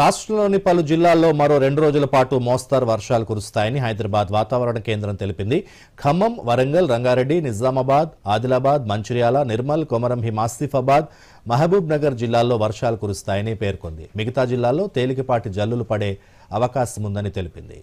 రాష్ట్రంలోని పలు జిల్లాల్లో మరో రెండు రోజుల పాటు మోస్తారు వర్షాలు కురుస్తాయని హైదరాబాద్ వాతావరణ కేంద్రం తెలిపింది ఖమ్మం వరంగల్ రంగారెడ్డి నిజామాబాద్ ఆదిలాబాద్ మంచిర్యాల నిర్మల్ కొమరం హిమాసిఫాబాద్ మహబూబ్ నగర్ జిల్లాల్లో వర్షాలు కురుస్తాయని పేర్కొంది మిగతా జిల్లాల్లో తేలికపాటి జల్లులు పడే అవకాశముందని తెలిపింది